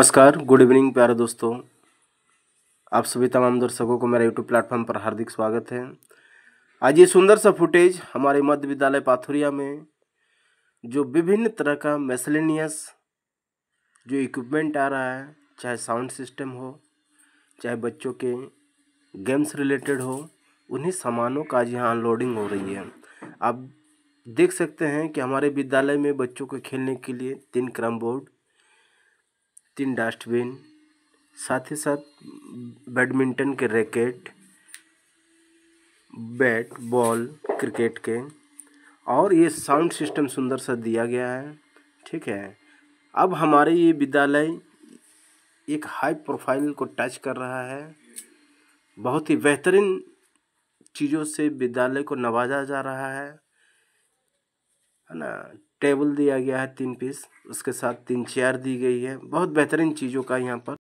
नमस्कार good evening प्यारे दोस्तों आप सभी तमाम दर्शकों को मेरा यूट्यूब प्लेटफॉर्म पर हार्दिक स्वागत है आज ये सुंदर सा फुटेज हमारे मध्य विद्यालय पाथुरिया में जो विभिन्न तरह का मेसलिनियस जो इक्विपमेंट आ रहा है चाहे साउंड सिस्टम हो चाहे बच्चों के गेम्स रिलेटेड हो उन्हीं सामानों का आज यहाँ अनलोडिंग हो रही है आप देख सकते हैं कि हमारे विद्यालय में बच्चों को खेलने के लिए तीन क्रम बोर्ड तीन डस्टबिन साथ ही साथ बैडमिंटन के रैकेट बैट बॉल क्रिकेट के और ये साउंड सिस्टम सुंदर सा दिया गया है ठीक है अब हमारे ये विद्यालय एक हाई प्रोफाइल को टच कर रहा है बहुत ही बेहतरीन चीज़ों से विद्यालय को नवाजा जा रहा है है ना टेबल दिया गया है तीन पीस उसके साथ तीन चेयर दी गई है बहुत बेहतरीन चीज़ों का यहाँ पर